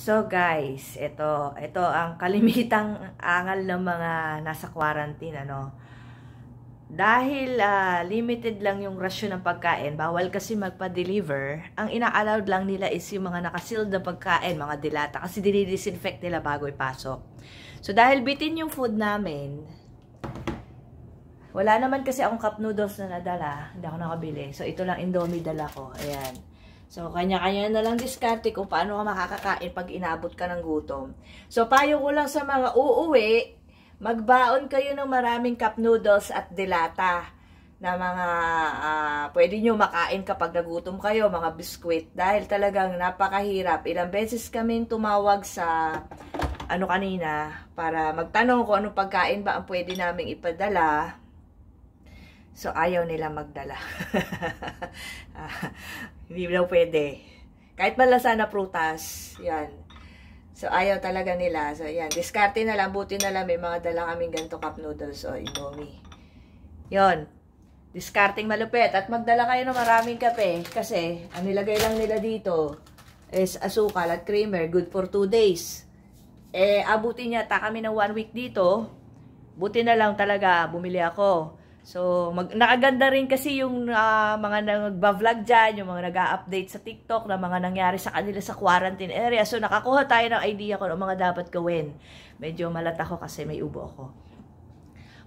So guys, ito, ito ang kalimitang angal ng mga nasa quarantine ano. Dahil uh, limited lang yung rasyon ng pagkain, bawal kasi magpa-deliver. Ang ina lang nila is yung mga nakasealed na pagkain, mga dilata kasi dinidisinfect nila bago ipasok. So dahil bitin yung food namin, wala naman kasi akong cup noodles na nadala. Hindi ako nakabili. So ito lang Indomie dala ko. Ayan. So, kanya-kanya na lang diskarte kung paano ka makakakain pag inabot ka ng gutom. So, payo ko lang sa mga uuwi, magbaon kayo ng maraming cup noodles at dilata na mga uh, pwede nyo makain kapag nagutom kayo, mga biskwit. Dahil talagang napakahirap. Ilang beses kami tumawag sa ano kanina para magtanong kung anong pagkain ba ang pwede naming ipadala So, ayaw nila magdala. ah, hindi daw pwede. Kahit malasa na prutas, yan. So, ayaw talaga nila. So, yan. Diskarte na lang. Buti na lang may mga dala kaming ganito cup noodles o oh, indomie. Yon. Discarding malupet. At magdala kayo ng maraming kape. Kasi, ang nilagay lang nila dito is asukal at creamer. Good for 2 days. Eh, abutin niya ta kami ng 1 week dito. Buti na lang talaga, bumili ako. So, mag, nakaganda rin kasi yung uh, mga nagba-vlog dyan, yung mga nag-update sa TikTok na mga nangyari sa kanila sa quarantine area. So, nakakuha tayo ng idea kung ano mga dapat gawin. Medyo malat ako kasi may ubo ako.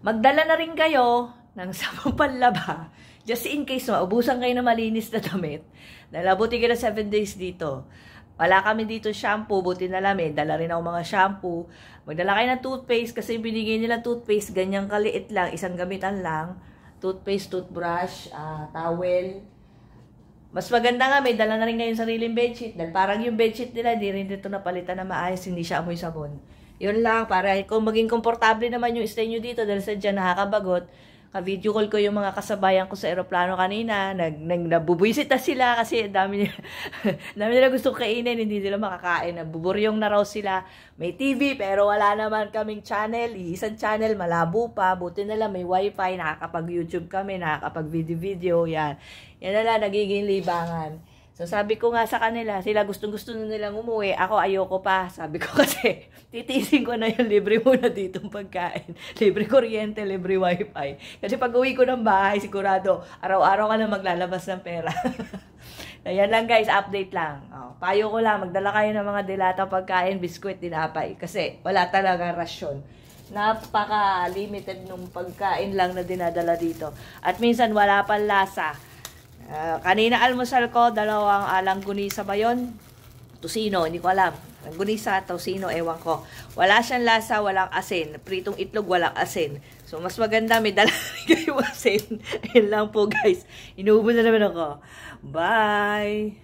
Magdala na rin kayo ng sabong panlaba just in case maubusan kayo ng malinis na damit. Dahil ka na 7 days dito. Wala kami dito shampoo, buti na lang eh. Dala rin ako mga shampoo. Magdala kayo ng toothpaste kasi binigay nila toothpaste, ganyan kaliit lang, isang gamitan lang. Toothpaste, toothbrush, uh, towel. Mas maganda nga, may dala na rin ngayon sariling bedsheet. Dahil parang yung bedsheet nila, di rin dito napalitan na maayos, hindi siya amoy sabon. Yun lang, para kung maging komportable naman yung stay nyo dito dahil sa dyan nakakabagot, ka-video call ko yung mga kasabayan ko sa eroplano kanina, nag, nag nabubisita sila kasi dami nila, dami nila gusto kainin, hindi nila makakain, nabuburyong na raw sila. May TV pero wala naman kaming channel, isang channel, malabo pa, buti na lang may wifi, nakakapag-YouTube kami, nakakapag-video-video, yan. Yan na lang, nagiging libangan. So sabi ko nga sa kanila, sila gustong-gusto na nilang umuwi. Ako ayoko pa. Sabi ko kasi, titisin ko na yung libre muna dito pagkain. libre kuryente, libre wifi. Kasi pag uwi ko ng bahay, sigurado, araw-araw ka na maglalabas ng pera. Ayan lang guys, update lang. Oh, payo ko lang, magdala kayo ng mga dilata pagkain, biskwit, dinapay. Kasi wala talaga rasyon napaka-limited nung pagkain lang na dinadala dito. At minsan wala pang lasa. Ah, kanina almusal ko, dalawang alanggunisa ba yun? Tusino, hindi ko alam. Ang Alanggunisa, tusino, ewan ko. Wala siyang lasa, walang asin. Pritong itlog, walang asin. So, mas maganda, may dala kayo asin. Yan lang po, guys. Inuubo na naman ako. Bye!